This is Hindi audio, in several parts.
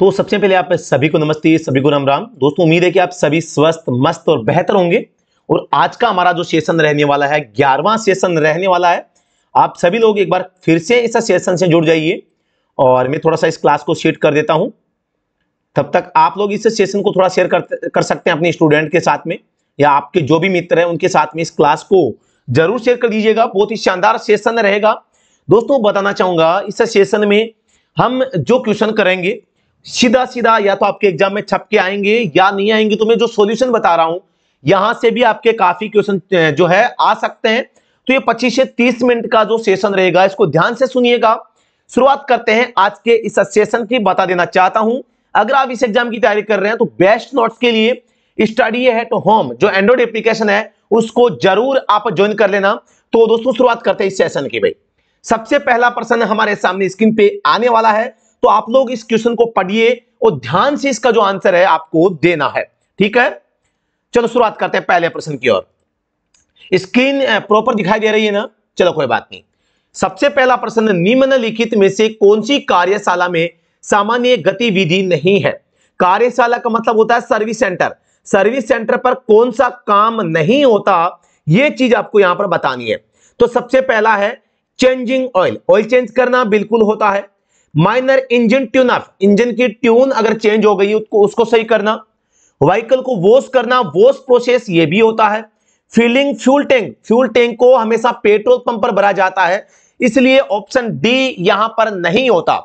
तो सबसे पहले आप सभी को नमस्ते सभी को राम राम दोस्तों उम्मीद है कि आप सभी स्वस्थ मस्त और बेहतर होंगे और आज का हमारा जो सेशन रहने वाला है ग्यारहवा सेशन रहने वाला है आप सभी लोग एक बार फिर से इस सेशन से जुड़ जाइए और मैं थोड़ा सा इस क्लास को शेट कर देता हूं तब तक आप लोग इस सेशन को थोड़ा शेयर कर, कर सकते हैं अपने स्टूडेंट के साथ में या आपके जो भी मित्र हैं उनके साथ में इस क्लास को जरूर शेयर कर दीजिएगा बहुत ही शानदार सेशन रहेगा दोस्तों बताना चाहूंगा इस सेशन में हम जो क्वेश्चन करेंगे सीधा सीधा या तो आपके एग्जाम में छप के आएंगे या नहीं आएंगे तो मैं जो सॉल्यूशन बता रहा हूं यहां से भी आपके काफी क्वेश्चन जो है आ सकते हैं तो ये 25 से 30 मिनट का जो सेशन रहेगा इसको ध्यान से सुनिएगा शुरुआत करते हैं आज के इस सेशन की बता देना चाहता हूं अगर आप इस एग्जाम की तैयारी कर रहे हैं तो बेस्ट नोट्स के लिए स्टडी है तो होम जो एंड्रॉइड एप्लीकेशन है उसको जरूर आप ज्वाइन कर लेना तो दोस्तों शुरुआत करते हैं इस सेशन की भाई सबसे पहला प्रश्न हमारे सामने स्क्रीन पे आने वाला है तो आप लोग इस क्वेश्चन को पढ़िए और ध्यान से इसका जो आंसर है आपको देना है ठीक है चलो शुरुआत करते हैं पहले प्रश्न की ओर स्क्रीन प्रॉपर दिखाई दे रही है ना चलो कोई बात नहीं सबसे पहला प्रश्न निम्नलिखित में से कौन सी कार्यशाला में सामान्य गतिविधि नहीं है कार्यशाला का मतलब होता है सर्विस सेंटर सर्विस सेंटर पर कौन सा काम नहीं होता यह चीज आपको यहां पर बतानी है तो सबसे पहला है चेंजिंग ऑयल ऑयल चेंज करना बिल्कुल होता है minor engine tune up engine की ट्यून अगर चेंज हो गई उसको उसको सही करना व्हीकल को वॉश करना वॉश प्रोसेस ये भी होता है filling fuel tank fuel tank को हमेशा पेट्रोल पंप पर भरा जाता है इसलिए ऑप्शन डी यहां पर नहीं होता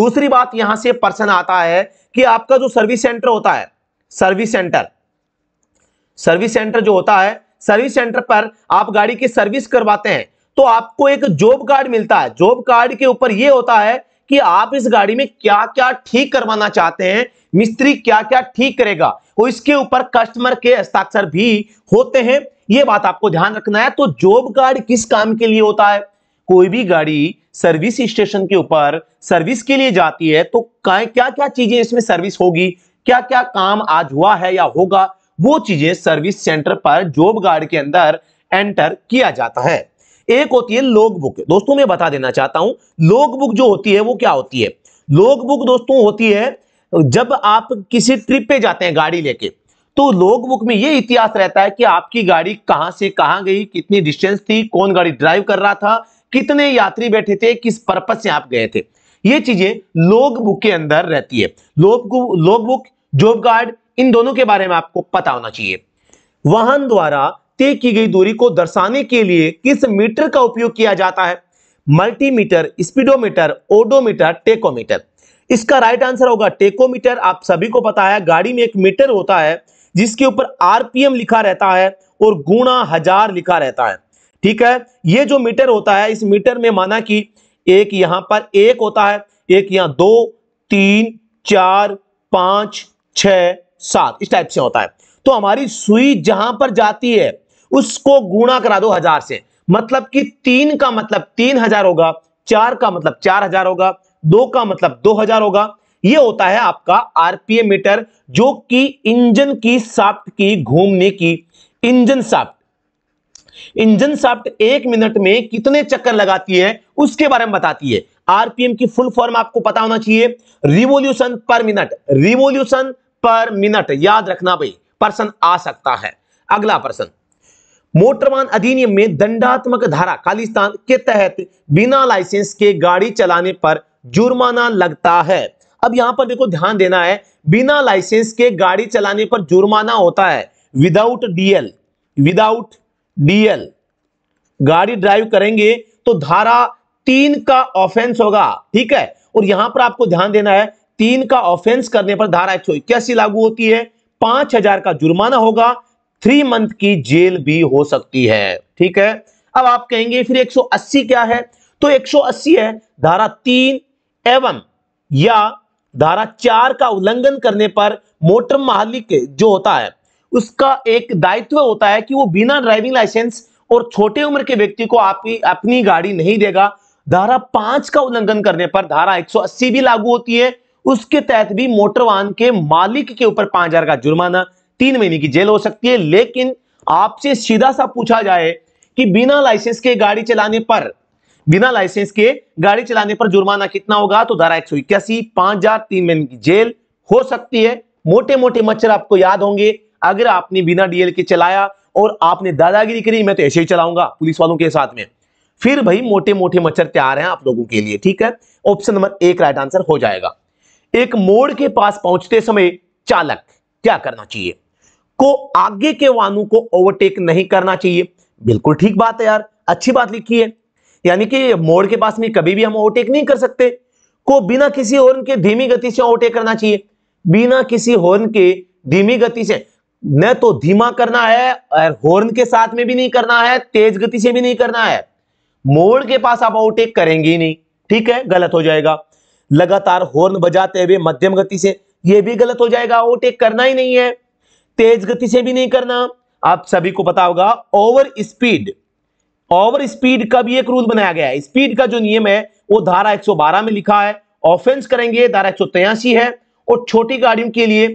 दूसरी बात यहां से पर्सन आता है कि आपका जो सर्विस सेंटर होता है सर्विस सेंटर सर्विस सेंटर जो होता है सर्विस सेंटर पर आप गाड़ी की सर्विस करवाते हैं तो आपको एक जॉब कार्ड मिलता है जॉब कार्ड के ऊपर यह होता है कि आप इस गाड़ी में क्या क्या ठीक करवाना चाहते हैं मिस्त्री क्या क्या ठीक करेगा और इसके ऊपर कस्टमर के हस्ताक्षर भी होते हैं ये बात आपको ध्यान रखना है तो जॉब कार्ड किस काम के लिए होता है कोई भी गाड़ी सर्विस स्टेशन के ऊपर सर्विस के लिए जाती है तो क्या क्या चीजें इसमें सर्विस होगी क्या क्या काम आज हुआ है या होगा वो चीजें सर्विस सेंटर पर जॉब गार्ड के अंदर एंटर किया जाता है एक होती है लोग बुक दोस्तों मैं बता देना चाहता हूं लोग बुक जो होती है वो क्या होती है लोग बुक दोस्तों होती है जब आप किसी ट्रिप पे जाते हैं गाड़ी लेके तो लोग बुक में ये इतिहास रहता है कि आपकी गाड़ी कहां से कहां गई कितनी डिस्टेंस थी कौन गाड़ी ड्राइव कर रहा था कितने यात्री बैठे थे किस पर्पज से आप गए थे ये चीजें लोग बुक के अंदर रहती है लोग बुक जॉब गार्ड इन दोनों के बारे में आपको पता होना चाहिए वाहन द्वारा तय की गई दूरी को दर्शाने के लिए किस मीटर का उपयोग किया जाता है मल्टीमीटर स्पीडोमीटर ओडोमीटर टेकोमीटर इसका राइट आंसर होगा टेकोमीटर आप सभी को पता है गाड़ी में एक मीटर होता है जिसके ऊपर आरपीएम लिखा रहता है और गुणा हजार लिखा रहता है ठीक है ये जो मीटर होता है इस मीटर में माना कि एक यहां पर एक होता है एक यहां दो तीन चार पांच छ सात इस टाइप से होता है तो हमारी सुई जहां पर जाती है उसको गुणा करा दो हजार से मतलब कि तीन का मतलब तीन हजार होगा चार का मतलब चार हजार होगा दो का मतलब दो हजार होगा ये होता है आपका आरपीएम मीटर जो कि इंजन की साफ्ट की घूमने की इंजन साफ्ट इंजन साफ्ट एक मिनट में कितने चक्कर लगाती है उसके बारे में बताती है आरपीएम की फुल फॉर्म आपको पता होना चाहिए revolution per minute revolution per minute याद रखना भाई पर्सन आ सकता है अगला पर्सन मोटरवाहन अधिनियम में दंडात्मक धारा खालिस्तान के तहत बिना लाइसेंस के गाड़ी चलाने पर जुर्माना लगता है अब यहां पर देखो ध्यान देना है बिना लाइसेंस के गाड़ी चलाने पर जुर्माना होता है विदाउट डीएल विदाउट डीएल गाड़ी ड्राइव करेंगे तो धारा तीन का ऑफेंस होगा ठीक है और यहां पर आपको ध्यान देना है तीन का ऑफेंस करने पर धारा एक लागू होती है पांच हजार का जुर्माना होगा थ्री मंथ की जेल भी हो सकती है ठीक है अब आप कहेंगे फिर 180 क्या है तो 180 है धारा तीन एवं या धारा चार का उल्लंघन करने पर मोटर मालिक जो होता है उसका एक दायित्व होता है कि वो बिना ड्राइविंग लाइसेंस और छोटे उम्र के व्यक्ति को आपकी अपनी गाड़ी नहीं देगा धारा पांच का उल्लंघन करने पर धारा 180 भी लागू होती है उसके तहत भी मोटर वाहन के मालिक के ऊपर पांच हजार का जुर्माना तीन महीने की जेल हो सकती है लेकिन आपसे सीधा सा पूछा जाए कि बिना लाइसेंस के गाड़ी चलाने पर बिना लाइसेंस के गाड़ी चलाने पर जुर्माना कितना होगा तो धारा एक सौ इक्यासी पांच हजार तीन महीने की जेल हो सकती है मोटे मोटे मच्छर आपको याद होंगे अगर आपने बिना डीएल के चलाया और आपने दादागिरी करी मैं तो ऐसे ही चलाऊंगा पुलिस वालों के साथ में फिर भाई मोटे मोटे मच्छर तैयार हैं आप लोगों के लिए ठीक है ऑप्शन नंबर एक राइट आंसर हो जाएगा एक मोड़ के पास पहुंचते समय चालक क्या करना चाहिए को आगे के वाहनों को ओवरटेक नहीं करना चाहिए बिल्कुल ठीक बात है यार अच्छी बात लिखी है यानी कि मोड़ के पास में कभी भी हम ओवरटेक नहीं कर सकते को बिना किसी हॉर्न के धीमी गति से ओवरटेक करना चाहिए बिना किसी हॉर्न के धीमी गति से न तो धीमा करना है और हॉर्न के साथ में भी नहीं करना है तेज गति से भी नहीं करना है मोड़ के पास आप ओवरटेक करेंगे ही नहीं ठीक है गलत हो जाएगा लगातार हॉर्न बजाते हुए मध्यम गति से यह भी गलत हो जाएगा ओवरटेक करना ही नहीं है तेज गति से भी नहीं करना आप सभी को पता होगा ओवर स्पीड ओवर स्पीड का भी एक रूल बनाया गया है स्पीड का जो नियम है वो धारा 112 में लिखा है ऑफेंस करेंगे धारा एक है और छोटी गाड़ियों के लिए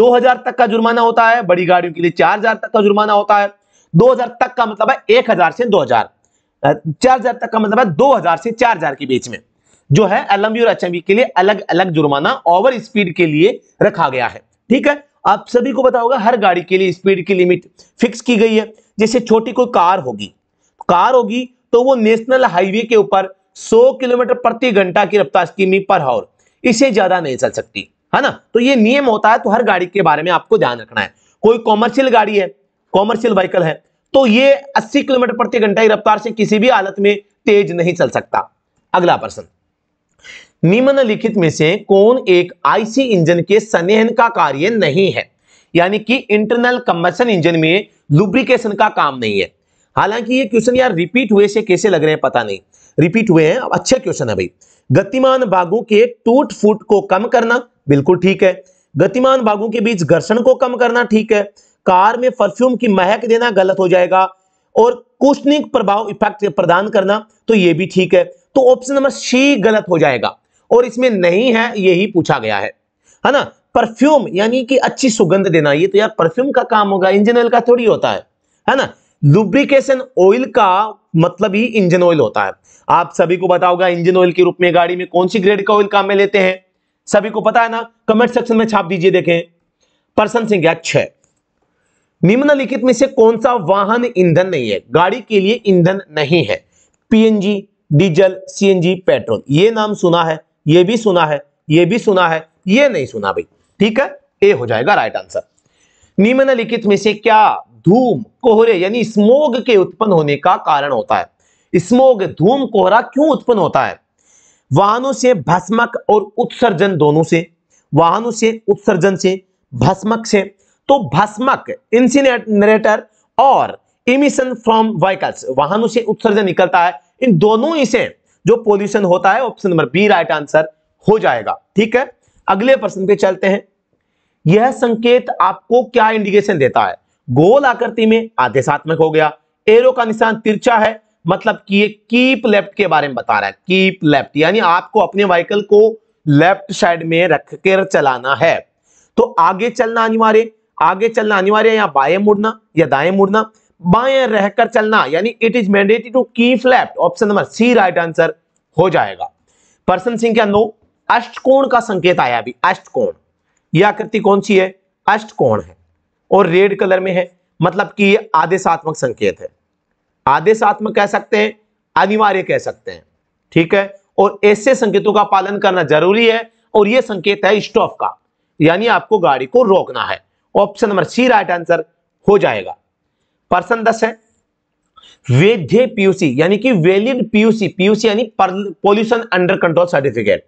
2000 तक का जुर्माना होता है बड़ी गाड़ियों के लिए 4000 तक का जुर्माना होता है 2000 तक का मतलब है 1000 से 2000 4000 तक का मतलब है 2000 से 4000 के बीच में जो है एलएमवी और एच के लिए अलग अलग जुर्माना ओवर स्पीड के लिए रखा गया है ठीक है आप सभी को पता होगा हर गाड़ी के लिए स्पीड की लिमिट फिक्स की गई है जैसे छोटी कोई कार होगी कार होगी तो वो नेशनल हाईवे के ऊपर 100 किलोमीटर प्रति घंटा की रफ्तार किमी पर हावर इसे ज्यादा नहीं चल सकती है ना तो ये नियम होता है तो हर गाड़ी के बारे में आपको ध्यान रखना है कोई कॉमर्शियल गाड़ी है कॉमर्शियल व्हीकल है तो ये 80 किलोमीटर प्रति घंटा की रफ्तार से किसी भी हालत में तेज नहीं चल सकता अगला प्रश्न निम्नलिखित में से कौन एक आईसी इंजन के संयन का कार्य नहीं है यानी कि इंटरनल कंबसन इंजन में लुब्रिकेशन का काम नहीं है हालांकि ये क्वेश्चन यार रिपीट हुए से कैसे लग रहे हैं पता नहीं रिपीट हुए हैं अच्छा क्वेश्चन है भाई गतिमान भागों के टूट फूट को कम करना बिल्कुल ठीक है गतिमान भागों के बीच घर्षण को कम करना ठीक है कार में परफ्यूम की महक देना गलत हो जाएगा और कुशनिक प्रभाव इफेक्ट प्रदान करना तो ये भी ठीक है तो ऑप्शन नंबर सी गलत हो जाएगा और इसमें नहीं है यही पूछा गया है है ना परफ्यूम यानी कि अच्छी सुगंध देना ये तो यार परफ्यूम का काम होगा इंजन ऑयल का थोड़ी होता है है ना लुब्रिकेशन ऑयल का मतलब ही इंजन ऑयल होता है आप सभी को बताओगे इंजन ऑयल के रूप में गाड़ी में कौन सी ग्रेड का ऑयल काम में लेते हैं सभी को पता है ना कमेंट सेक्शन में छाप दीजिए देखें पर्सन संख्या छह निम्नलिखित में से कौन सा वाहन ईंधन नहीं है गाड़ी के लिए ईंधन नहीं है पीएनजी डीजल सीएनजी पेट्रोल ये नाम सुना है ये भी सुना है ये भी सुना है ये नहीं सुना भाई ठीक है ए हो जाएगा राइट आंसर निम्नलिखित में से क्या धूम कोहरे यानी स्मोग के उत्पन्न होने का कारण होता है स्मोग धूम कोहरा क्यों उत्पन्न होता है वाहनों से भस्मक और उत्सर्जन दोनों से वाहनों से उत्सर्जन से भस्मक से तो भस्मक इंसिनेटर और इमिशन फ्रॉम व्हीकल्स वाहनों से उत्सर्जन निकलता है इन दोनों ही से जो पोल्यूशन होता है option number B right answer हो जाएगा ठीक है अगले प्रश्न पे चलते हैं यह संकेत आपको क्या इंडिकेशन देता है गोल आकृति में आदेशात्मक हो गया एरो का निशान तिरछा है मतलब कि ये कीप लेफ्ट के बारे में बता रहा है कीप लेफ्ट यानी आपको अपने व्हीकल को लेफ्ट साइड में रखकर चलाना है तो आगे चलना अनिवार्य आगे चलना अनिवार्य या बाएं मुड़ना या दाएं मुड़ना बाएं रहकर चलना यानी it is mandatory to keep left option number C right answer हो जाएगा पर्सन सिंह क्या नो अष्टकोण का संकेत आया अभी अष्टकोण यह आकृति कौन सी है अष्टकोण है और रेड कलर में है मतलब कि यह आदेशात्मक संकेत है आदेशात्मक कह सकते हैं अनिवार्य कह सकते हैं ठीक है और ऐसे संकेतों का पालन करना जरूरी है और यह संकेत है स्टॉप का यानी आपको गाड़ी को रोकना है option number C right answer हो जाएगा पर्सन दस है वैध पीयूसी यानी कि वैलिड पीयूसी पीयूसी यानी पोल्यूशन अंडर कंट्रोल सर्टिफिकेट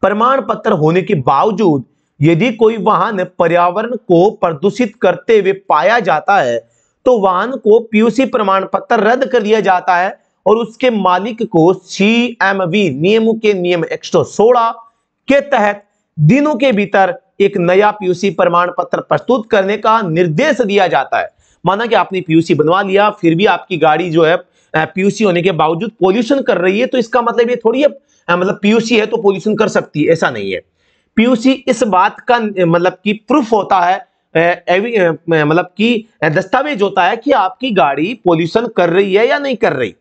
प्रमाण पत्र होने के बावजूद यदि कोई वाहन पर्यावरण को प्रदूषित करते हुए पाया जाता है तो वाहन को पीयूसी प्रमाण पत्र रद्द कर दिया जाता है और उसके मालिक को सी एम वी नियमों के नियम एक के तहत दिनों के भीतर एक नया पीयूसी प्रमाण पत्र प्रस्तुत करने का निर्देश दिया जाता है माना कि आपने पीयूसी बनवा लिया फिर भी आपकी गाड़ी जो है पीयूसी होने के बावजूद पोल्यूशन कर रही है तो इसका मतलब ये थोड़ी है मतलब पीयूसी है तो पोल्यूशन कर सकती है ऐसा नहीं है पीयूसी इस बात का मतलब की प्रूफ होता है मतलब कि दस्तावेज होता है कि आपकी गाड़ी पोल्यूशन कर रही है या नहीं कर रही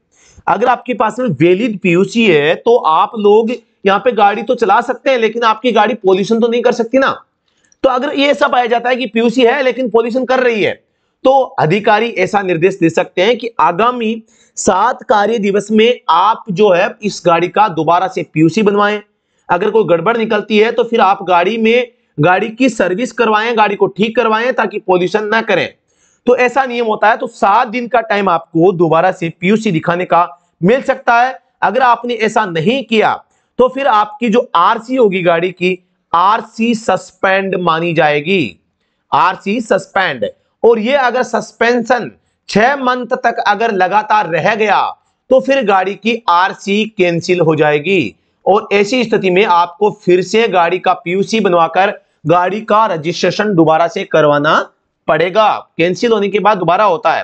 अगर आपके पास में वेलिड पीयूसी है तो आप लोग यहाँ पे गाड़ी तो चला सकते हैं लेकिन आपकी गाड़ी पोल्यूशन तो नहीं कर सकती ना तो अगर ये सब आया जाता है कि पीयूसी है लेकिन पोल्यूशन कर रही है तो अधिकारी ऐसा निर्देश दे सकते हैं कि आगामी सात कार्य दिवस में आप जो है इस गाड़ी का दोबारा से पीयूसी बनवाएं अगर कोई गड़बड़ निकलती है तो फिर आप गाड़ी में गाड़ी की सर्विस करवाएं गाड़ी को ठीक करवाएं ताकि पोल्यूशन ना करें तो ऐसा नियम होता है तो सात दिन का टाइम आपको दोबारा से पीयूसी दिखाने का मिल सकता है अगर आपने ऐसा नहीं किया तो फिर आपकी जो आरसी होगी गाड़ी की आरसी सस्पेंड मानी जाएगी आरसी सस्पेंड और ये अगर सस्पेंशन छह मंथ तक अगर लगातार रह गया तो फिर गाड़ी की आरसी कैंसिल हो जाएगी और ऐसी स्थिति में आपको फिर से गाड़ी का पीयूसी बनवाकर गाड़ी का रजिस्ट्रेशन दोबारा से करवाना पड़ेगा कैंसिल होने के बाद दोबारा होता है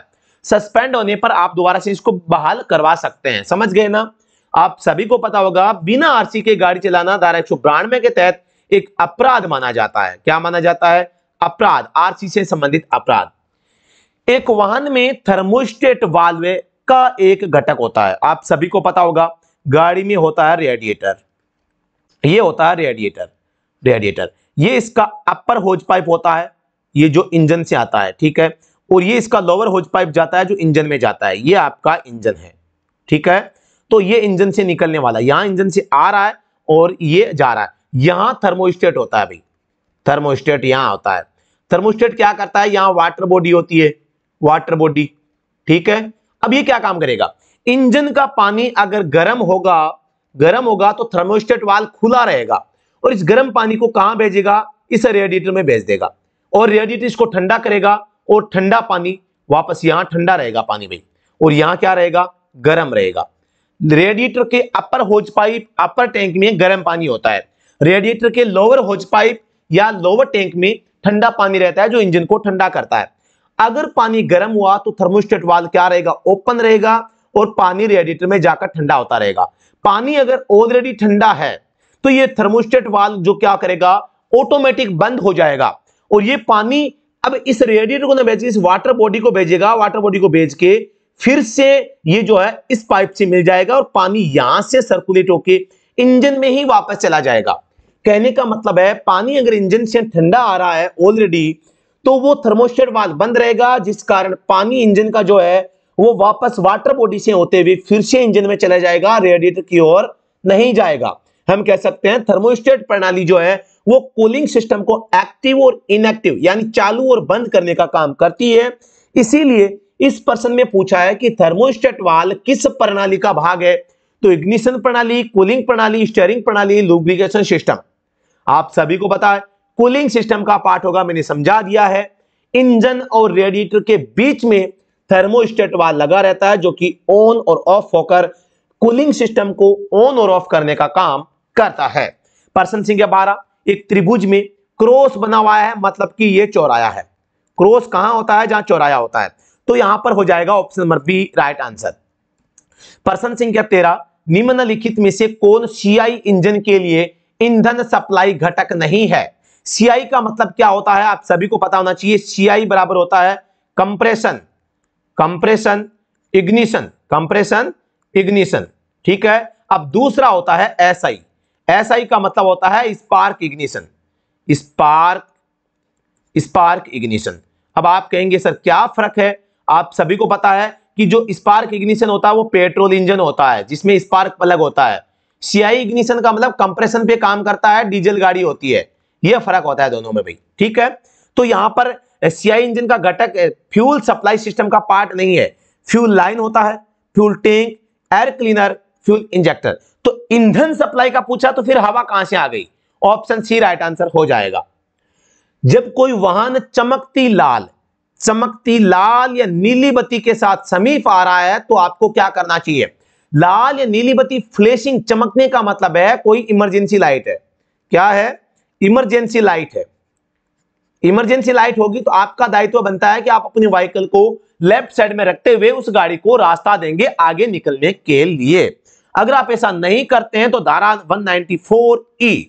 सस्पेंड होने पर आप दोबारा से इसको बहाल करवा सकते हैं समझ गए ना आप सभी को पता होगा बिना आरसी के गाड़ी चलाना धारा एक के तहत एक अपराध माना जाता है क्या माना जाता है अपराध आरसी से संबंधित अपराध एक वाहन में थर्मोस्टेट वाल्व का एक घटक होता है आप सभी को पता होगा गाड़ी में होता है रेडिएटर ये होता है रेडिएटर रेडिएटर ये इसका अपर होज पाइप होता है ये जो इंजन से आता है ठीक है और ये इसका लोअर होज पाइप जाता है जो इंजन में जाता है ये आपका इंजन है ठीक है तो ये इंजन से निकलने वाला यहां इंजन से आ रहा है और ये जा रहा है यहां थर्मोस्टेट होता है भाई थर्मोस्टेट यहाँ होता है थर्मोस्टेट क्या करता है यहाँ वाटर बॉडी होती है वाटर बॉडी ठीक है अब ये क्या काम करेगा इंजन का पानी अगर गर्म होगा गर्म होगा तो थर्मोस्टेट वाल खुला रहेगा और इस गर्म पानी को कहां भेजेगा इस रेडिएटर में भेज देगा और रेडिएटर इसको ठंडा करेगा और ठंडा पानी वापस यहाँ ठंडा रहेगा पानी भाई और यहाँ क्या रहेगा गर्म रहेगा रेडिएटर के अपर होज पाइप अपर टैंक में गर्म पानी होता है रेडिएटर के लोअर होज पाइप या लोअर टैंक में ठंडा पानी रहता है जो इंजन को ठंडा करता है अगर पानी गर्म हुआ तो थर्मोस्टेट वाल क्या रहेगा ओपन रहेगा और पानी रेडिएटर में जाकर ठंडा होता रहेगा पानी अगर ऑलरेडी ठंडा है तो ये थर्मोस्टेट वाल जो क्या करेगा ऑटोमेटिक बंद हो जाएगा और ये पानी अब इस रेडिएटर को ना भेज इस वाटर बॉडी को भेजेगा वाटर बॉडी को भेज के फिर से ये जो है इस पाइप से मिल जाएगा और पानी यहां से सर्कुलेट होके इंजन में ही वापस चला जाएगा कहने का मतलब है पानी अगर इंजन से ठंडा आ रहा है ऑलरेडी तो वो थर्मोस्टेट वाल बंद रहेगा जिस कारण पानी इंजन का जो है वो वापस वाटर बॉडी से होते हुए फिर से इंजन में चला जाएगा रेडिएटर की ओर नहीं जाएगा हम कह सकते हैं थर्मोस्टेट प्रणाली जो है वो कूलिंग सिस्टम को एक्टिव और इनएक्टिव यानी चालू और बंद करने का काम करती है इसीलिए इस प्रश्न में पूछा है कि थर्मोस्टेट वाल किस प्रणाली का भाग है तो इग्निशन प्रणाली कूलिंग प्रणाली स्टेयरिंग प्रणाली लुब्रिकेशन सिस्टम आप सभी को पता है कूलिंग सिस्टम का पार्ट होगा मैंने समझा दिया है इंजन और रेडिएटर के बीच में थर्मोस्टेट वाल लगा रहता है जो कि ऑन और ऑफ होकर कूलिंग सिस्टम को ऑन और ऑफ करने का काम करता है पर्सन सिंह बारह एक त्रिभुज में क्रॉस बना हुआ है मतलब कि यह चौराया है क्रॉस कहां होता है जहां चौराया होता है तो यहां पर हो जाएगा option number B right answer person सिंह तेरह निम्नलिखित में से कौन सीआई इंजन के लिए ईंधन सप्लाई घटक नहीं है सीआई का मतलब क्या होता है आप सभी को पता होना चाहिए सीआई बराबर होता है compression compression ignition compression ignition ठीक है अब दूसरा होता है एसआई एसआई का मतलब होता है spark ignition spark spark ignition अब आप कहेंगे सर क्या फर्क है आप सभी को पता है कि जो स्पार्क इग्निशन होता है वो पेट्रोल इंजन होता है जिसमें स्पार्क प्लग होता है सीआई इग्निशन का मतलब कंप्रेशन पे काम करता है डीजल गाड़ी होती है यह फर्क होता है दोनों में भाई ठीक है तो यहां पर सीआई इंजन का घटक फ्यूल सप्लाई सिस्टम का पार्ट नहीं है फ्यूल लाइन होता है fuel tank air cleaner fuel injector तो ईंधन सप्लाई का पूछा तो फिर हवा कहां से आ गई ऑप्शन सी राइट आंसर हो जाएगा जब कोई वाहन चमकती लाल चमकती लाल या नीली बत्ती के साथ समीप आ रहा है तो आपको क्या करना चाहिए लाल या नीली बत्ती फ्लैशिंग चमकने का मतलब है कोई इमरजेंसी लाइट है क्या है इमरजेंसी लाइट है इमरजेंसी लाइट होगी तो आपका दायित्व बनता है कि आप अपने व्हीकल को लेफ्ट साइड में रखते हुए उस गाड़ी को रास्ता देंगे आगे निकलने के लिए अगर आप ऐसा नहीं करते हैं तो धारा 194 ई e,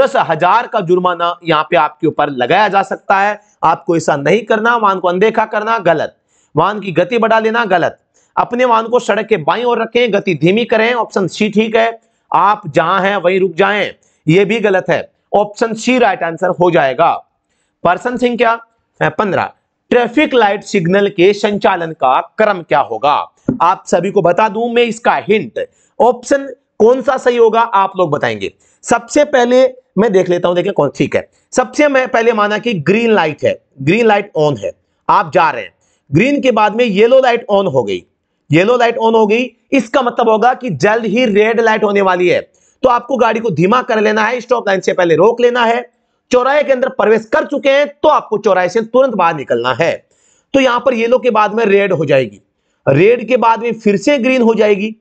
दस हजार का जुर्माना यहाँ पे आपके ऊपर लगाया जा सकता है आपको ऐसा नहीं करना वाहन को अनदेखा करना गलत वाहन की गति बढ़ा लेना गलत अपने वाहन को सड़क के बाई और रखें गति धीमी करें ऑप्शन सी ठीक है आप जहां हैं वहीं रुक जाएं यह भी गलत है ऑप्शन सी राइट आंसर हो जाएगा पर्सन क्या पंद्रह ट्रैफिक लाइट सिग्नल के संचालन का क्रम क्या होगा आप सभी को बता दूं मैं इसका हिंट ऑप्शन कौन सा सही होगा आप लोग बताएंगे सबसे पहले मैं देख लेता हूं देखिए कौन ठीक है सबसे मैं पहले माना कि ग्रीन लाइट है ग्रीन लाइट ऑन है आप जा रहे हैं ग्रीन के बाद में येलो लाइट ऑन हो गई येलो लाइट ऑन हो गई इसका मतलब होगा कि जल्द ही रेड लाइट होने वाली है तो आपको गाड़ी को धीमा कर लेना है स्टॉप लाइन से पहले रोक लेना है चौराहे के अंदर प्रवेश कर चुके हैं तो आपको चौराहे से तुरंत बाहर निकलना है तो यहां पर येलो के बाद में रेड हो जाएगी रेड के बाद में फिर से ग्रीन हो जाएगी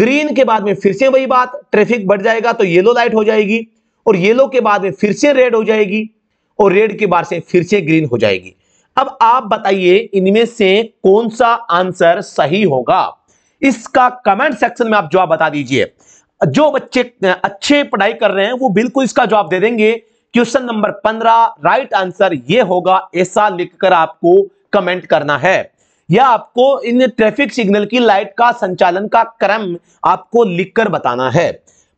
ग्रीन के बाद में फिर से वही बात ट्रैफिक बढ़ जाएगा तो येलो लाइट हो जाएगी और येलो के बाद में फिर से रेड हो जाएगी और रेड के बाद से फिर से ग्रीन हो जाएगी अब आप बताइए इनमें से कौन सा आंसर सही होगा इसका कमेंट सेक्शन में आप जवाब बता दीजिए जो बच्चे अच्छे पढ़ाई कर रहे हैं वो बिल्कुल इसका जवाब दे देंगे क्वेश्चन नंबर पंद्रह राइट आंसर ये होगा ऐसा लिखकर आपको कमेंट करना है या आपको इन ट्रैफिक सिग्नल की लाइट का संचालन का क्रम आपको लिखकर बताना है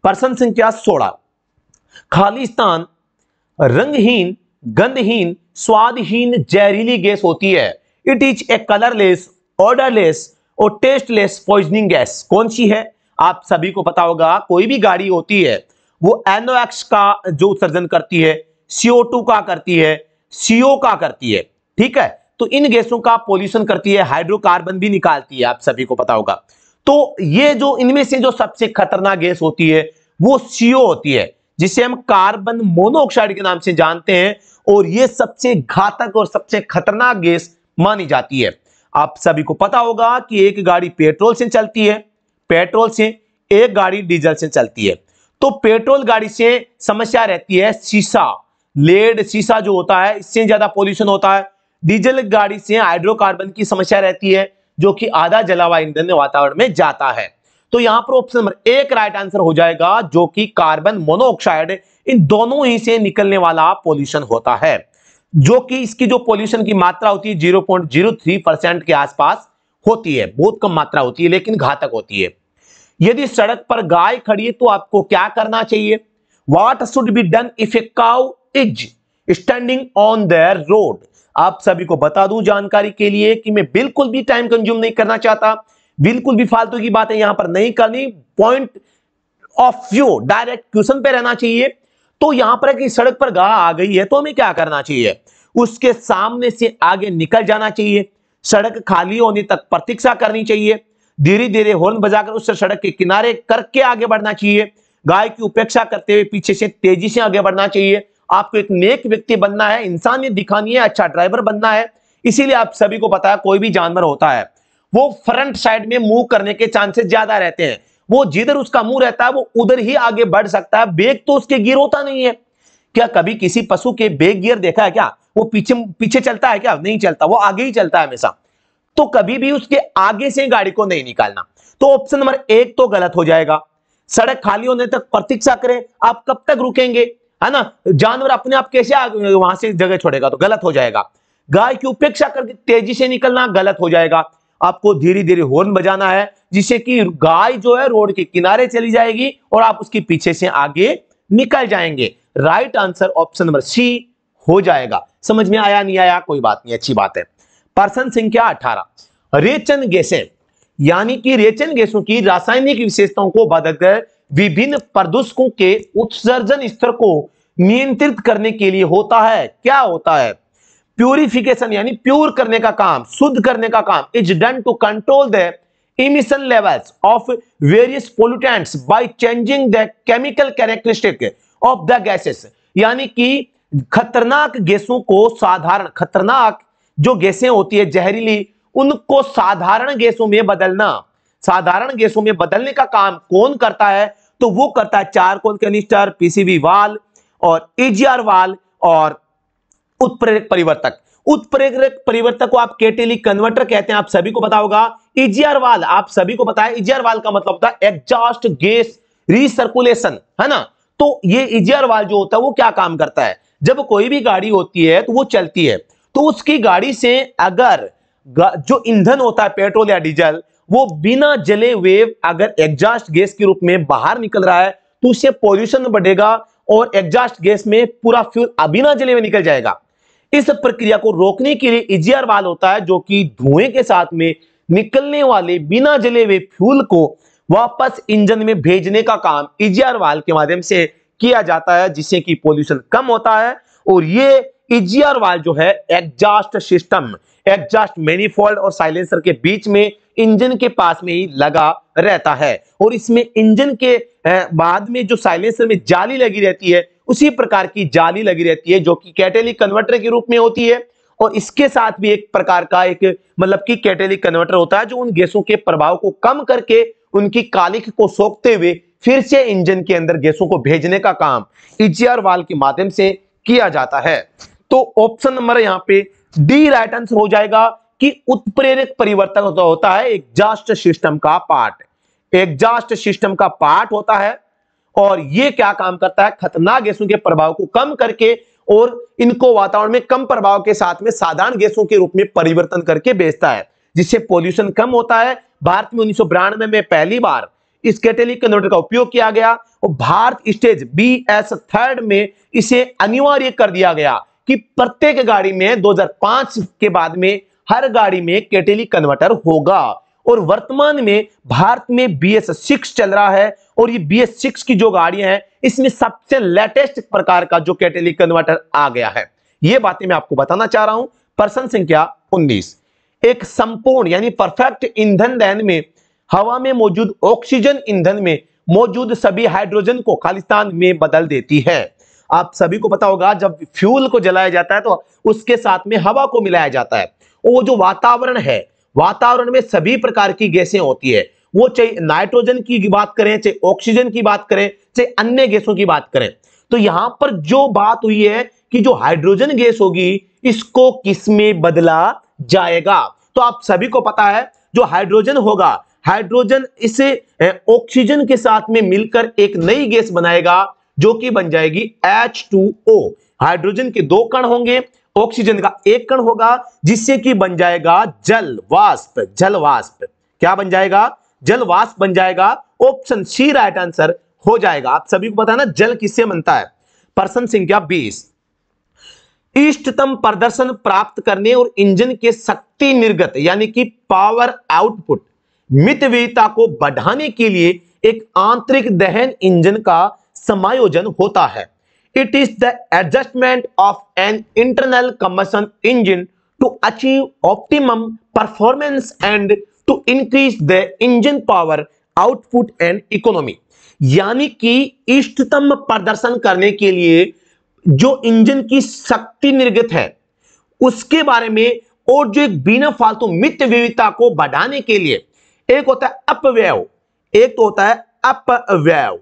प्रश्न संख्या सोलह खालिस्तान रंगहीन गंधहीन स्वादहीन जहरीली गैस होती है it is a colourless odourless और टेस्टलेस पॉइजनिंग गैस कौन सी है आप सभी को पता होगा कोई भी गाड़ी होती है वो एनोएक्स का जो उत्सर्जन करती है टू का करती है सीओ का करती है ठीक है तो इन गैसों का पोल्यूशन करती है हाइड्रोकार्बन भी निकालती है आप सभी को पता होगा तो ये जो इनमें से जो सबसे खतरनाक गैस होती है वो सीओ होती है जिसे हम कार्बन मोनोऑक्साइड के नाम से जानते हैं और ये सबसे घातक और सबसे खतरनाक गैस मानी जाती है आप सभी को पता होगा कि एक गाड़ी पेट्रोल से चलती है पेट्रोल से एक गाड़ी डीजल से चलती है तो पेट्रोल गाड़ी से समस्या रहती है शीशा लेड शीशा जो होता है इससे ज्यादा पोल्यूशन होता है डीजल गाड़ी से हाइड्रोकार्बन की समस्या रहती है जो कि आधा जलावा ईंधन वातावरण में जाता है तो यहां पर ऑप्शन नंबर एक राइट आंसर हो जाएगा जो कि कार्बन मोनोऑक्साइड इन दोनों ही से निकलने वाला पोल्यूशन होता है जो कि इसकी जो पोल्यूशन की मात्रा होती है zero point zero three percent के आसपास होती है बहुत कम मात्रा होती है लेकिन घातक होती है यदि सड़क पर गाय खड़ी है तो आपको क्या करना चाहिए what should be done if a cow is standing on there road आप सभी को बता दूं जानकारी के लिए कि मैं बिल्कुल भी टाइम कंज्यूम नहीं करना चाहता बिल्कुल भी फालतू की बातें यहां पर नहीं करनी point of view direct question पे रहना चाहिए तो यहां पर कि सड़क पर गाह आ गई है तो हमें क्या करना चाहिए उसके सामने से आगे निकल जाना चाहिए सड़क खाली होने तक प्रतीक्षा करनी चाहिए धीरे धीरे हॉर्न बजाकर उस सड़क के किनारे करके आगे बढ़ना चाहिए गाय की उपेक्षा करते हुए पीछे से तेजी से आगे बढ़ना चाहिए आपको एक नेक व्यक्ति बनना है इंसानियत दिखानी है अच्छा ड्राइवर बनना है इसीलिए आप सभी को पता है कोई भी जानवर होता है वो फ्रंट साइड में मूव करने के चांसेस ज्यादा रहते हैं वो जिधर उसका मुंह रहता है वो उधर ही आगे बढ़ सकता है बेग तो उसके गिर होता नहीं है क्या कभी किसी पशु के बेग गियर देखा है क्या वो पीछे पीछे चलता है क्या नहीं चलता वो आगे ही चलता है हमेशा तो कभी भी उसके आगे से गाड़ी को नहीं निकालना तो ऑप्शन नंबर एक तो गलत हो जाएगा सड़क खाली होने तक प्रतीक्षा करें आप कब तक रुकेंगे है ना जानवर अपने आप कैसे वहां से जगह छोड़ेगा तो गलत हो जाएगा गाय की उपेक्षा करके तेजी से निकलना गलत हो जाएगा आपको धीरे धीरे हॉर्न बजाना है जिससे कि गाय जो है रोड के किनारे चली जाएगी और आप उसके पीछे से आगे निकल जाएंगे right answer option number C हो जाएगा समझ में आया नहीं आया कोई बात नहीं अच्छी बात है पर्सन संख्या अठारह रेचन गैसें यानी कि रेचन गैसों की रासायनिक विशेषताओं को बदलकर विभिन्न प्रदूषकों के उत्सर्जन स्तर को नियंत्रित करने के लिए होता है क्या होता है प्योरिफिकेशन यानी प्योर करने का काम शुद्ध करने का काम is done to control the emission levels of various pollutants by changing the chemical characteristic of the gases यानी कि खतरनाक गैसों को साधारण खतरनाक जो गैसें होती है जहरीली उनको साधारण गैसों में बदलना साधारण गैसों में बदलने का काम कौन करता है तो वो करता है चारकोल कैनिस्टर पीसीबी वाल और एजीआर वाल और उत्प्रेरक परिवर्तक उत्प्रेरक परिवर्तक को आप केटेली कन्वर्टर कहते हैं आप सभी को पता होगा इजियर वाल आप सभी को पता है इजियर वाल का मतलब होता है एग्जॉस्ट गैस रिसर्कुलेशन है ना तो ये इजियर वाल जो होता है वो क्या काम करता है जब कोई भी गाड़ी होती है तो वो चलती है तो उसकी गाड़ी से अगर जो ईंधन होता है पेट्रोल या डीजल वो बिना जले हुए अगर एग्जॉस्ट गैस के रूप में बाहर निकल रहा है तो उससे पॉल्यूशन बढ़ेगा और एग्जॉस्ट गैस में पूरा फ्यूल बिना जले हुए निकल जाएगा इस प्रक्रिया को रोकने के लिए इजियर वाल होता है जो कि धुएं के साथ में निकलने वाले बिना जले हुए फ्यूल को वापस इंजन में भेजने का काम इजियर वाल के माध्यम से किया जाता है जिससे कि पोल्यूशन कम होता है और ये इजियर वाल जो है एग्जॉस्ट सिस्टम एग्जॉस्ट मैनिफोल्ड और साइलेंसर के बीच में इंजन के पास में ही लगा रहता है और इसमें इंजन के बाद में जो साइलेंसर में जाली लगी रहती है उसी प्रकार की जाली लगी रहती है जो कि कैटेलिक कन्वर्टर के रूप में होती है और इसके साथ भी एक प्रकार का एक मतलब कि कैटेलिक कन्वर्टर होता है जो उन गैसों के प्रभाव को कम करके उनकी कालिक को सोखते हुए फिर से इंजन के अंदर गैसों को भेजने का काम इजीआर e वाल के माध्यम से किया जाता है तो ऑप्शन नंबर यहाँ पे डी राइट आंसर हो जाएगा कि उत्प्रेरक परिवर्तन होता है एग्जास्ट सिस्टम का पार्ट एग्जास्ट सिस्टम का पार्ट होता है और ये क्या काम करता है खतरनाक गैसों के प्रभाव को कम करके और इनको वातावरण में कम प्रभाव के साथ में साधारण गैसों के रूप में परिवर्तन करके बेचता है जिससे पॉल्यूशन कम होता है भारत में उन्नीस में, में पहली बार इस कैटेलिक कन्वर्टर का उपयोग किया गया और Bharat stage B S third में इसे अनिवार्य कर दिया गया कि प्रत्येक गाड़ी में 2005 के बाद में हर गाड़ी में कैटेलिक कन्वर्टर होगा और वर्तमान में भारत में बी एस सिक्स चल रहा है और ये बी एस सिक्स की जो गाड़ियां हैं इसमें सबसे लेटेस्ट प्रकार का जो कैटेलिक कन्वर्टर आ गया है ये बातें मैं आपको बताना चाह रहा हूं प्रश्न संख्या उन्नीस एक संपूर्ण यानी परफेक्ट ईंधन दहन में हवा में मौजूद ऑक्सीजन ईंधन में मौजूद सभी हाइड्रोजन को खालिस्तान में बदल देती है आप सभी को पता होगा जब फ्यूल को जलाया जाता है तो उसके साथ में हवा को मिलाया जाता है वो जो वातावरण है वातावरण में सभी प्रकार की गैसें होती है वो चाहे नाइट्रोजन की बात करें चाहे ऑक्सीजन की बात करें चाहे अन्य गैसों की बात करें तो यहां पर जो बात हुई है कि जो हाइड्रोजन गैस होगी इसको किसमें बदला जाएगा तो आप सभी को पता है जो हाइड्रोजन होगा हाइड्रोजन इसे ऑक्सीजन के साथ में मिलकर एक नई गैस बनाएगा जो कि बन जाएगी H2O हाइड्रोजन के दो कण होंगे ऑक्सीजन का एक कण होगा जिससे कि बन जाएगा जल वाष्प जल वाष्प क्या बन जाएगा जल वाष्प बन जाएगा ऑप्शन सी राइट आंसर हो जाएगा आप सभी को बताना जल किससे बनता है पर्सन संख्या बीस इष्टतम प्रदर्शन प्राप्त करने और इंजन के शक्ति निर्गत यानी कि पावर आउटपुट मितव्ययिता को बढ़ाने के लिए एक आंतरिक दहन इंजन का समायोजन होता है It is the adjustment of an internal combustion engine to achieve optimum performance and to increase the engine power output and economy. यानी कि इष्टतम प्रदर्शन करने के लिए जो इंजन की शक्ति निर्गत है उसके बारे में और जो एक बिना फालतू मित विविधता को बढ़ाने के लिए एक होता है अपव्यय एक तो होता है अपव्यय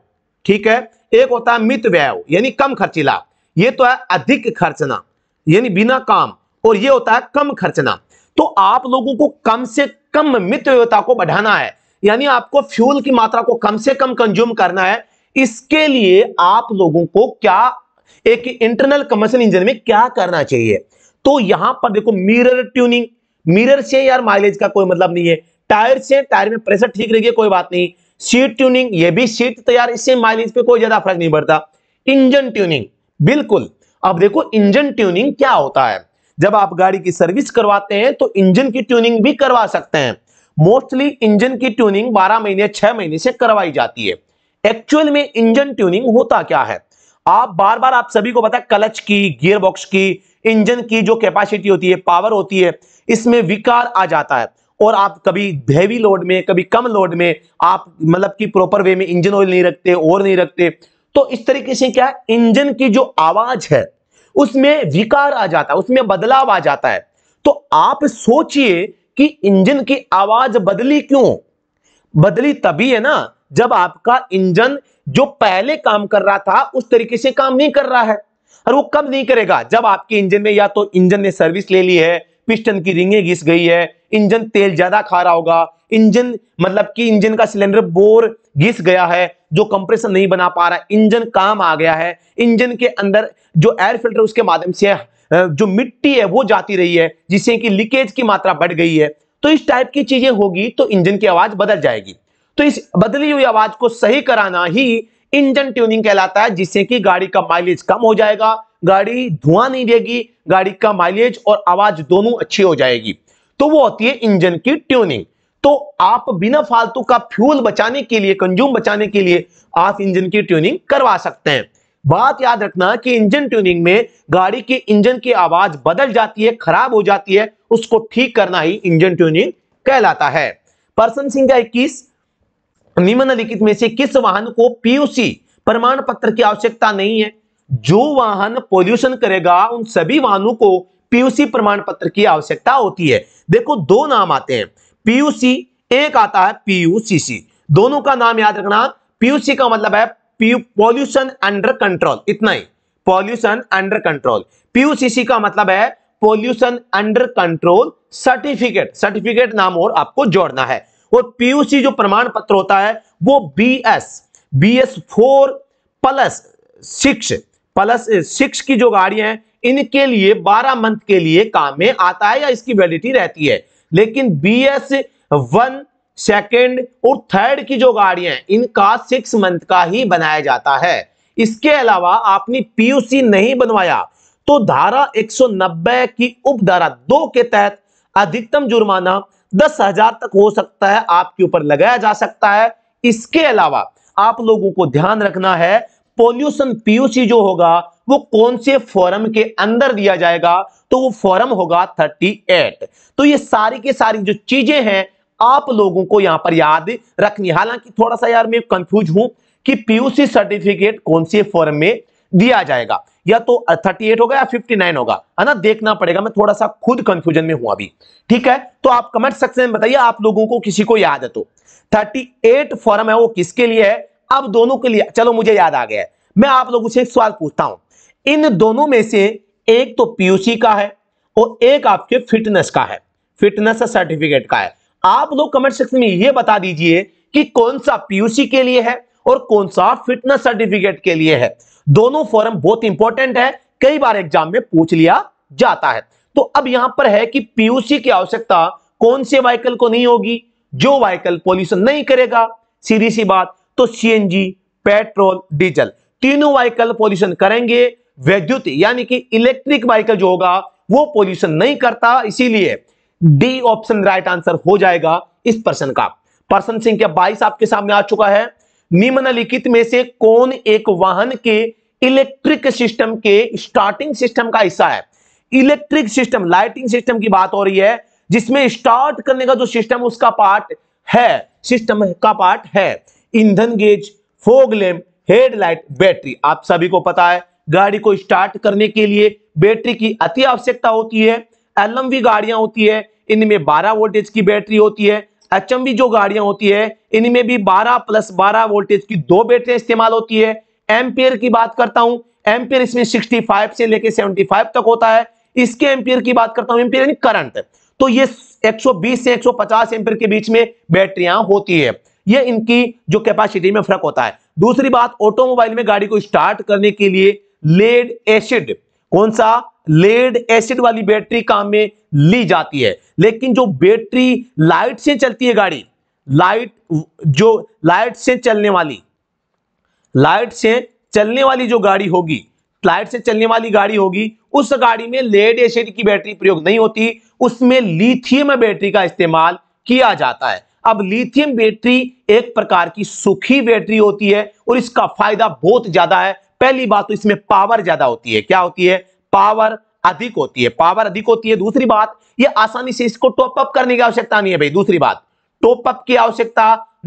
ठीक है एक होता है मित व्यय यानी कम खर्चीला ये तो है अधिक खर्चना यानी बिना काम और ये होता है कम खर्चना तो आप लोगों को कम से कम मित व्यवता को बढ़ाना है यानी आपको फ्यूल की मात्रा को कम से कम कंज्यूम करना है इसके लिए आप लोगों को क्या एक इंटरनल कमर्शियल इंजन में क्या करना चाहिए तो यहां पर देखो मिरर ट्यूनिंग मिरर से यार माइलेज का कोई मतलब नहीं है टायर से टायर में प्रेशर ठीक रहेगी कोई बात नहीं सीट ट्यूनिंग ये भी सीट तैयार इससे माइलेज पे कोई ज्यादा फर्क नहीं पड़ता इंजन ट्यूनिंग बिल्कुल अब देखो इंजन ट्यूनिंग क्या होता है जब आप गाड़ी की सर्विस करवाते हैं तो इंजन की ट्यूनिंग भी करवा सकते हैं मोस्टली इंजन की ट्यूनिंग 12 महीने 6 महीने से करवाई जाती है एक्चुअल में इंजन ट्यूनिंग होता क्या है आप बार बार आप सभी को पता है क्लच की गियर बॉक्स की इंजन की जो कैपेसिटी होती है पावर होती है इसमें विकार आ जाता है और आप कभी हैवी लोड में कभी कम लोड में आप मतलब कि प्रॉपर वे में इंजन ऑयल नहीं रखते और नहीं रखते तो इस तरीके से क्या है इंजन की जो आवाज है उसमें विकार आ जाता है उसमें बदलाव आ जाता है तो आप सोचिए कि इंजन की आवाज बदली क्यों बदली तभी है ना जब आपका इंजन जो पहले काम कर रहा था उस तरीके से काम नहीं कर रहा है और वो कब नहीं करेगा जब आपके इंजन में या तो इंजन ने सर्विस ले ली है पिस्टन की रिंगे घिस गई है इंजन तेल ज्यादा खा रहा होगा इंजन मतलब कि इंजन का सिलेंडर बोर घिस गया है जो कंप्रेशन नहीं बना पा रहा इंजन काम आ गया है इंजन के अंदर जो एयर फिल्टर उसके माध्यम से जो मिट्टी है वो जाती रही है जिससे कि लीकेज की मात्रा बढ़ गई है तो इस टाइप की चीजें होगी तो इंजन की आवाज बदल जाएगी तो इस बदली हुई आवाज को सही कराना ही इंजन ट्यूनिंग कहलाता है जिससे कि गाड़ी का माइलेज कम हो जाएगा गाड़ी धुआं नहीं देगी गाड़ी का माइलेज और आवाज दोनों अच्छी हो जाएगी तो वो होती है इंजन की ट्यूनिंग तो आप बिना फालतू का फ्यूल बचाने के लिए कंज्यूम बचाने के लिए आप इंजन की ट्यूनिंग करवा सकते हैं बात याद रखना कि इंजन ट्यूनिंग में गाड़ी के इंजन की आवाज बदल जाती है खराब हो जाती है उसको ठीक करना ही इंजन ट्यूनिंग कहलाता है पर्सन संख्या इक्कीस निम्नलिखित में से किस वाहन को पीयूसी प्रमाण पत्र की आवश्यकता नहीं है जो वाहन पोल्यूशन करेगा उन सभी वाहनों को पीयूसी प्रमाण पत्र की आवश्यकता होती है देखो दो नाम आते हैं पीयूसी एक आता है पीयूसीसी दोनों का नाम याद रखना पीयूसी का मतलब है पॉल्यूशन अंडर कंट्रोल इतना ही पॉल्यूशन अंडर कंट्रोल पीयूसीसी का मतलब है pollution under control certificate certificate नाम और आपको जोड़ना है और पीयूसी जो प्रमाण पत्र होता है वो B S B S four plus six plus six की जो गाड़ियां हैं इनके लिए 12 मंथ के लिए काम में आता है या इसकी वैलिडिटी रहती है लेकिन बी एस वन सेकेंड और थर्ड की जो गाड़ियां हैं इनका सिक्स मंथ का ही बनाया जाता है इसके अलावा आपने पीयूसी नहीं बनवाया तो धारा 190 की उपधारा दो के तहत अधिकतम जुर्माना दस हजार तक हो सकता है आपके ऊपर लगाया जा सकता है इसके अलावा आप लोगों को ध्यान रखना है पोल्यूशन पीयूसी जो होगा वो कौन से फॉरम के अंदर दिया जाएगा तो वो फॉरम होगा 38 तो ये सारी की सारी जो चीजें हैं आप लोगों को यहां पर याद रखनी हालांकि थोड़ा सा यार मैं कंफ्यूज हूं कि पीयूसी सर्टिफिकेट कौन से फॉरम में दिया जाएगा या तो 38 होगा या 59 होगा है ना देखना पड़ेगा मैं थोड़ा सा खुद कंफ्यूजन में हूं अभी ठीक है तो आप कमेंट सेक्शन में बताइए आप लोगों को किसी को याद है तो 38 फॉरम है वो किसके लिए है अब दोनों के लिए चलो मुझे याद आ गया है मैं आप लोगों से एक सवाल पूछता हूं इन दोनों में से एक तो पीयूसी का है और एक आपके फिटनेस का है फिटनेस सर्टिफिकेट का है आप लोग कमेंट सेक्शन में यह बता दीजिए कि कौन सा पीयूसी के लिए है और कौन सा फिटनेस सर्टिफिकेट के लिए है दोनों फॉर्म बहुत इंपॉर्टेंट है कई बार एग्जाम में पूछ लिया जाता है तो अब यहां पर है कि पीयूसी की आवश्यकता कौन से वाहकल को नहीं होगी जो वाइकल पॉल्यूशन नहीं करेगा सीधी सी बात तो सीएनजी पेट्रोल डीजल तीनों वाइकल पॉल्यूशन करेंगे वैद्युत यानी कि इलेक्ट्रिक व्हीकल जो होगा वो पोल्यूशन नहीं करता इसीलिए डी ऑप्शन राइट आंसर हो जाएगा इस पर्सन का पर्सन संख्या 22 आपके सामने आ चुका है निम्नलिखित में से कौन एक वाहन के इलेक्ट्रिक सिस्टम के स्टार्टिंग सिस्टम का हिस्सा है इलेक्ट्रिक सिस्टम लाइटिंग सिस्टम की बात हो रही है जिसमें स्टार्ट करने का जो सिस्टम उसका पार्ट है सिस्टम का पार्ट है ईंधन गेज फोग हेडलाइट बैटरी आप सभी को पता है गाड़ी को स्टार्ट करने के लिए बैटरी की अति आवश्यकता होती है एल गाड़ियां होती है इनमें बारह वोल्टेज की बैटरी होती है एच जो गाड़ियां होती है इनमें भी 12 प्लस 12 वोल्टेज की दो बैटरियां इस्तेमाल होती है एम्पियर की बात करता हूं एमपेयर इसमें 65 से लेकर 75 तक होता है इसके एमपेयर की बात करता हूं एमपेयर यानी करंट तो ये 120 से 150 एमपेयर के बीच में बैटरियां होती है ये इनकी जो कैपेसिटी में फर्क होता है दूसरी बात ऑटोमोबाइल में गाड़ी को स्टार्ट करने के लिए लेड एसिड कौन सा लेड एसिड वाली बैटरी काम में ली जाती है लेकिन जो बैटरी लाइट से चलती है गाड़ी लाइट जो लाइट से चलने वाली लाइट से चलने वाली जो गाड़ी होगी लाइट से चलने वाली गाड़ी होगी उस गाड़ी में लेड एसिड की बैटरी प्रयोग नहीं होती उसमें लिथियम बैटरी का इस्तेमाल किया जाता है अब लिथियम बैटरी एक प्रकार की सुखी बैटरी होती है और इसका फायदा बहुत ज्यादा है पहली बात तो इसमें पावर ज्यादा होती है क्या होती है पावर अधिक होती है पावर अधिक होती है दूसरी बात ये आसानी से इसको टॉपअप करने की आवश्यकता नहीं है भाई दूसरी बात टॉपअप की आवश्यकता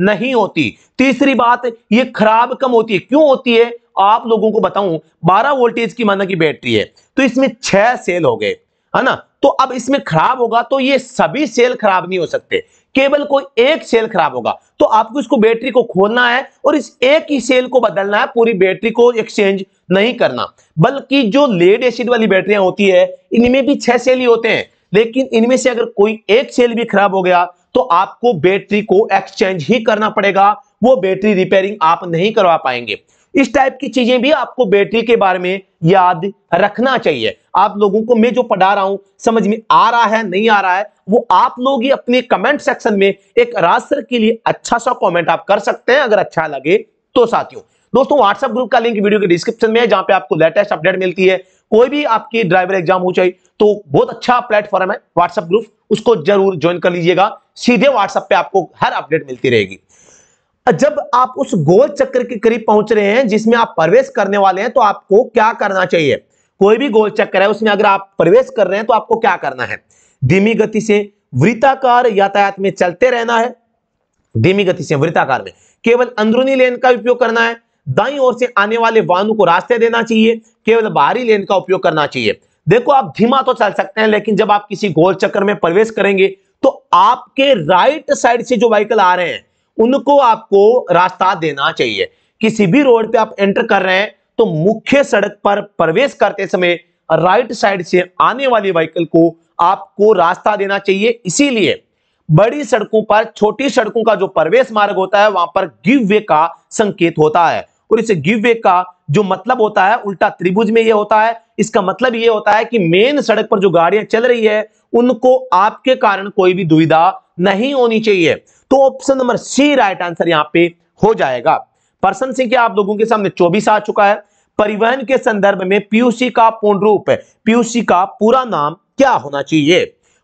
नहीं होती तीसरी बात ये खराब कम होती है क्यों होती है आप लोगों को बताऊं 12 वोल्टेज की माना की बैटरी है तो इसमें छह सेल हो गए है ना तो अब इसमें खराब होगा तो ये सभी सेल खराब नहीं हो सकते केवल कोई एक सेल खराब होगा तो आपको इसको बैटरी को खोलना है और इस एक ही सेल को बदलना है पूरी बैटरी को एक्सचेंज नहीं करना बल्कि जो लेड एसिड वाली बैटरियां होती है इनमें भी छह सेल ही होते हैं लेकिन इनमें से अगर कोई एक सेल भी खराब हो गया तो आपको बैटरी को एक्सचेंज ही करना पड़ेगा वो बैटरी रिपेयरिंग आप नहीं करवा पाएंगे इस टाइप की चीजें भी आपको बैटरी के बारे में याद रखना चाहिए आप लोगों को मैं जो पढ़ा रहा हूं समझ में आ रहा है नहीं आ रहा है वो आप लोग ही अपने कमेंट सेक्शन में एक राष्ट्र के लिए अच्छा सा कमेंट आप कर सकते हैं अगर अच्छा लगे तो साथियों दोस्तों व्हाट्सएप ग्रुप का लिंक वीडियो के डिस्क्रिप्शन में है जहां पे आपको लेटेस्ट अपडेट मिलती है कोई भी आपकी ड्राइवर एग्जाम हो चाहिए तो बहुत अच्छा प्लेटफॉर्म है व्हाट्सएप ग्रुप उसको जरूर ज्वाइन कर लीजिएगा सीधे व्हाट्सएप पे आपको हर अपडेट मिलती रहेगी जब आप उस गोल चक्र के करीब पहुंच रहे हैं जिसमें आप प्रवेश करने वाले हैं तो आपको क्या करना चाहिए कोई भी गोल चक्र है उसमें अगर आप प्रवेश कर रहे हैं तो आपको क्या करना है धीमी गति से वृत्ताकार यातायात में चलते रहना है धीमी गति से वृताकार में केवल अंदरूनी लेन का उपयोग करना है दाई ओर से आने वाले वाहनों को रास्ते देना चाहिए केवल बाहरी लेन का उपयोग करना चाहिए देखो आप धीमा तो चल सकते हैं लेकिन जब आप किसी गोल चक्कर में प्रवेश करेंगे तो आपके राइट साइड से जो व्हीकल आ रहे हैं उनको आपको रास्ता देना चाहिए किसी भी रोड पे आप एंटर कर रहे हैं तो मुख्य सड़क पर प्रवेश करते समय राइट साइड से आने वाली व्हीकल को आपको रास्ता देना चाहिए इसीलिए बड़ी सड़कों पर छोटी सड़कों का जो प्रवेश मार्ग होता है वहां पर गिव वे का संकेत होता है और इसे गिव वे का जो मतलब होता है उल्टा त्रिभुज में यह होता है इसका मतलब यह होता है कि मेन सड़क पर जो गाड़ियां चल रही है उनको आपके कारण कोई भी दुविधा नहीं होनी चाहिए तो option number C right answer यहां पे हो जाएगा पर्सन संख्या आप लोगों के सामने चौबीस आ चुका है परिवहन के संदर्भ में पीयूसी का पूर्ण रूप पीयूसी का पूरा नाम क्या होना चाहिए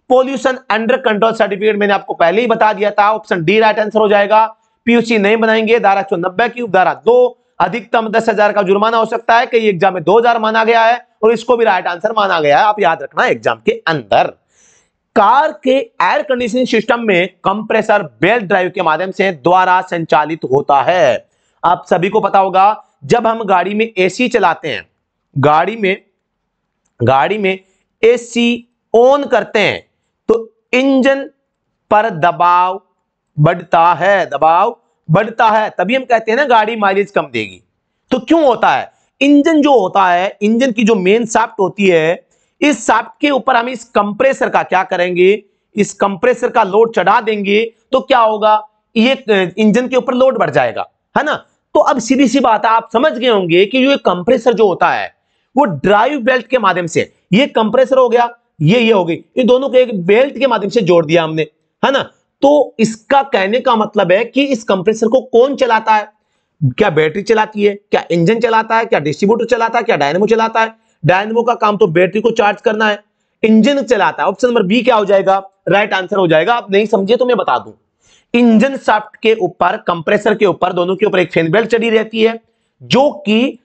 पोल्यूशन अंडर कंट्रोल सर्टिफिकेट मैंने आपको पहले ही बता दिया था ऑप्शन डी राइट आंसर हो जाएगा पीयूसी नहीं बनाएंगे धारा चौनबे की उपधारा दो अधिकतम दस हजार का जुर्माना हो सकता है कई एग्जाम में दो हजार माना गया है और इसको भी राइट आंसर माना गया है आप याद रखना एग्जाम के अंदर कार के एयर कंडीशनिंग सिस्टम में कंप्रेसर बेल्ट ड्राइव के माध्यम से द्वारा संचालित होता है आप सभी को पता होगा जब हम गाड़ी में एसी चलाते हैं गाड़ी में गाड़ी में एसी ऑन करते हैं तो इंजन पर दबाव बढ़ता है दबाव बढ़ता है तभी हम कहते हैं ना गाड़ी माइलेज कम देगी तो क्यों होता है इंजन जो होता है इंजन की जो मेन साफ्ट होती है इस साप के ऊपर हम इस कंप्रेसर का क्या करेंगे इस कंप्रेसर का लोड चढ़ा देंगे तो क्या होगा ये इंजन के ऊपर लोड बढ़ जाएगा है ना तो अब सीधी सी बात है आप समझ गए होंगे कि ये कंप्रेसर जो होता है वो ड्राइव बेल्ट के माध्यम से ये कंप्रेसर हो गया ये ये हो गई इन दोनों को एक बेल्ट के माध्यम से जोड़ दिया हमने है ना तो इसका कहने का मतलब है कि इस कंप्रेसर को कौन चलाता है क्या बैटरी चलाती है क्या इंजन चलाता है क्या डिस्ट्रीब्यूटर चलाता है क्या डायनेमो चलाता है डायनमो का काम तो बैटरी को चार्ज करना है इंजन चलाता है ऑप्शन नंबर बी क्या हो जाएगा राइट आंसर हो जाएगा आप नहीं समझे तो मैं बता दूं इंजन साफ्ट के ऊपर कंप्रेसर के ऊपर दोनों के ऊपर एक फेन बेल्ट चढ़ी रहती है जो कि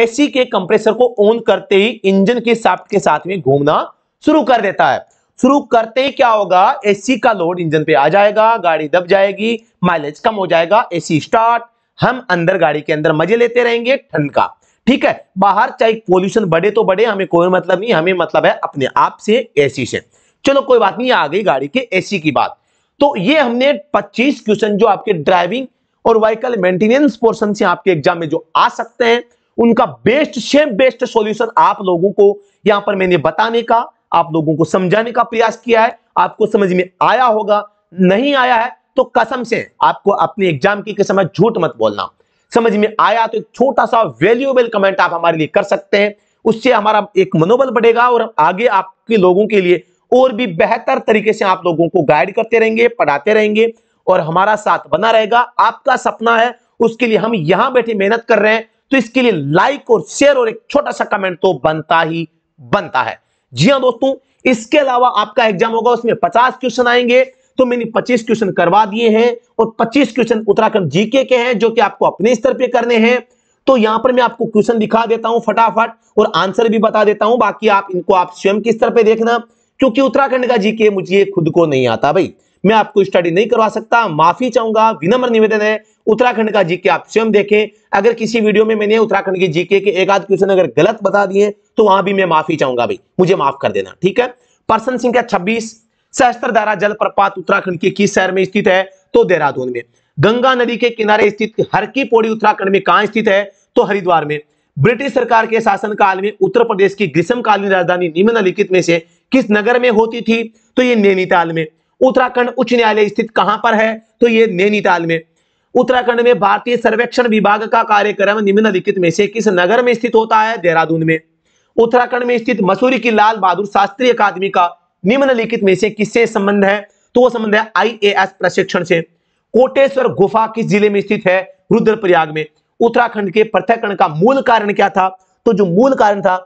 एसी के कंप्रेसर को ऑन करते ही इंजन के साफ्ट के साथ में घूमना शुरू कर देता है शुरू करते ही क्या होगा एसी का लोड इंजन पे आ जाएगा गाड़ी दब जाएगी माइलेज कम हो जाएगा एसी स्टार्ट हम अंदर गाड़ी के अंदर मजे लेते रहेंगे ठंड का ठीक है बाहर चाहे पोल्यूशन बढ़े तो बढ़े हमें कोई मतलब नहीं हमें मतलब है अपने आप से एसी से चलो कोई बात नहीं आ गई गाड़ी के एसी की बात तो ये हमने 25 क्वेश्चन जो आपके ड्राइविंग और व्हीकल मेंटेनेंस पोर्शन से आपके एग्जाम में जो आ सकते हैं उनका बेस्ट से बेस्ट सोल्यूशन आप लोगों को यहां पर मैंने बताने का आप लोगों को समझाने का प्रयास किया है आपको समझ में आया होगा नहीं आया है तो कसम से आपको अपने एग्जाम की कसम झूठ मत बोलना समझ में आया तो एक छोटा सा वैल्यूएबल कमेंट आप हमारे लिए कर सकते हैं उससे हमारा एक मनोबल बढ़ेगा और आगे आपके लोगों के लिए और भी बेहतर तरीके से आप लोगों को गाइड करते रहेंगे पढ़ाते रहेंगे और हमारा साथ बना रहेगा आपका सपना है उसके लिए हम यहां बैठे मेहनत कर रहे हैं तो इसके लिए लाइक और शेयर और एक छोटा सा कमेंट तो बनता ही बनता है जी हाँ दोस्तों इसके अलावा आपका एग्जाम होगा उसमें पचास क्वेश्चन आएंगे तो मैंने 25 क्वेश्चन करवा दिए हैं और 25 क्वेश्चन उत्तराखंड जीके के हैं जो कि आपको अपने स्तर पे करने हैं तो यहां पर मैं आपको क्वेश्चन दिखा देता हूं फटाफट और आंसर भी बता देता हूं बाकी आप इनको आप स्वयं के स्तर पर देखना क्योंकि उत्तराखंड का जीके मुझे खुद को नहीं आता भाई मैं आपको स्टडी नहीं करवा सकता माफी चाहूंगा विनम्र निवेदन है उत्तराखंड का जीके आप स्वयं देखें अगर किसी वीडियो में मैंने उत्तराखंड के जीके के एक आध क्वेश्चन अगर गलत बता दिए तो वहां भी मैं माफी चाहूंगा भाई मुझे माफ कर देना ठीक है पर्सन संख्या छब्बीस जल जलप्रपात उत्तराखंड के किस शहर में स्थित है तो देहरादून में गंगा नदी के किनारे स्थित हर की पौड़ी उत्तराखंड में कहा स्थित है तो हरिद्वार में ब्रिटिश सरकार के काल में उत्तर प्रदेश की ग्रीष्मकालीन राजधानी निम्नलिखित में से किस नगर में होती थी तो ये नैनीताल में उत्तराखंड उच्च न्यायालय स्थित कहां पर है तो ये नैनीताल में उत्तराखंड में भारतीय सर्वेक्षण विभाग का कार्यक्रम निम्नलिखित में से किस नगर में स्थित होता है देहरादून में उत्तराखंड में स्थित मसूरी की लाल बहादुर शास्त्री अकादमी का निम्नलिखित में से किससे संबंध है तो वो संबंध है आईएएस प्रशिक्षण से कोटेश्वर गुफा किस जिले में स्थित है रुद्रप्रयाग में उत्तराखंड के पृथककरण का मूल कारण क्या था तो जो मूल कारण था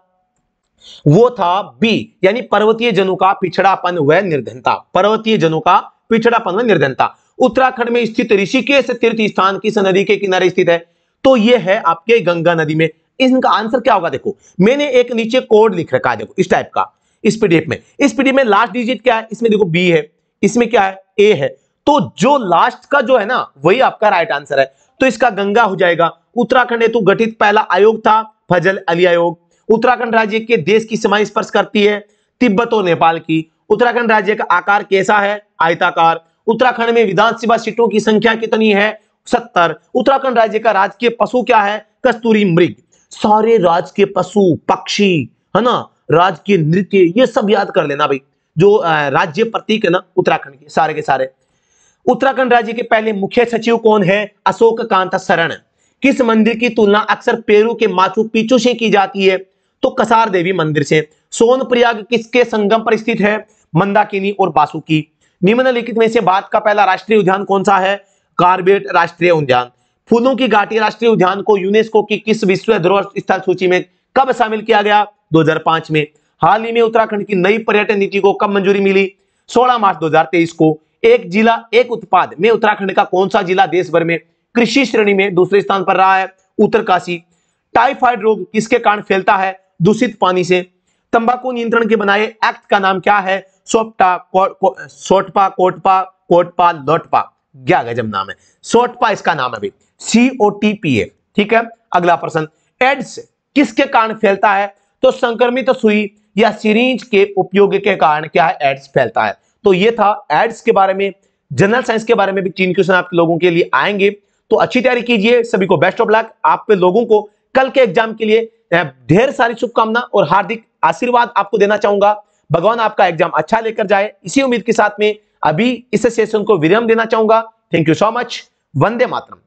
वो था बी यानी पर्वतीय जनों का पिछड़ापन व निर्धनता पर्वतीय जनों का पिछड़ापन व निर्धनता उत्तराखंड में स्थित ऋषिकेश तीर्थ स्थान किस नदी के किनारे स्थित है तो ये है आपके गंगा नदी में इनका आंसर क्या होगा देखो मैंने एक नीचे कोड लिख रखा है देखो इस टाइप का इस पीडीएफ में इस पीडीएफ में लास्ट डिजिट क्या है इसमें देखो बी है इसमें क्या है ए है तो जो लास्ट का जो है ना वही आपका राइट आंसर है तो इसका गंगा हो जाएगा उत्तराखंड हेतु गठित पहला आयोग था फजल अली आयोग उत्तराखंड राज्य के देश की सीमा स्पर्श करती है तिब्बत और नेपाल की उत्तराखंड राज्य का आकार कैसा है आयताकार उत्तराखंड में विधानसभा सीटों की संख्या कितनी है सत्तर उत्तराखंड राज्य का राजकीय पशु क्या है कस्तूरी मृग सारे राज्य के पशु पक्षी है ना राजकीय नृत्य ये सब याद कर लेना भाई जो राज्य प्रतीक है ना उत्तराखंड के सारे के सारे उत्तराखंड राज्य के पहले मुख्य सचिव कौन है अशोक कांत शरण किस मंदिर की तुलना अक्सर पेरू के माचू पीछू से की जाती है तो कसार देवी मंदिर से सोन प्रयाग किसके संगम पर स्थित है मंदाकिनी और बासुकी निम्नलिखित में से भारत का पहला राष्ट्रीय उद्यान कौन सा है कार्बेट राष्ट्रीय उद्यान फूलों की घाटी राष्ट्रीय उद्यान को यूनेस्को की किस विश्व धरोहर स्थल सूची में कब शामिल किया गया 2005 में हाल ही में उत्तराखंड की नई पर्यटन नीति को कब मंजूरी मिली 16 मार्च 2023 को एक जिला एक उत्पाद में उत्तराखंड का कौन सा जिला देश भर में कृषि श्रेणी में दूसरे स्थान पर रहा है उत्तरकाशी टाइफाइड रोग किसके कारण फैलता है दूषित पानी से तंबाकू नियंत्रण के बनाए एक्ट का नाम क्या है सोपटा सोटपा कोटपा कोटपा लोटपा क्या गजब नाम है सोटपा इसका नाम है अभी सी टी पी ए ठीक है अगला प्रश्न एड्स किसके कारण फैलता है तो संक्रमित सुई या सीरीज के उपयोग के कारण क्या है एड्स फैलता है तो ये था एड्स के बारे में जनरल साइंस के बारे में भी तीन क्वेश्चन आप लोगों के लिए आएंगे तो अच्छी तैयारी कीजिए सभी को बेस्ट ऑफ लक आप पे लोगों को कल के एग्जाम के लिए ढेर सारी शुभकामना और हार्दिक आशीर्वाद आपको देना चाहूंगा भगवान आपका एग्जाम अच्छा लेकर जाए इसी उम्मीद के साथ में अभी इस सेशन को विराम देना चाहूंगा thank you so much Vande Mataram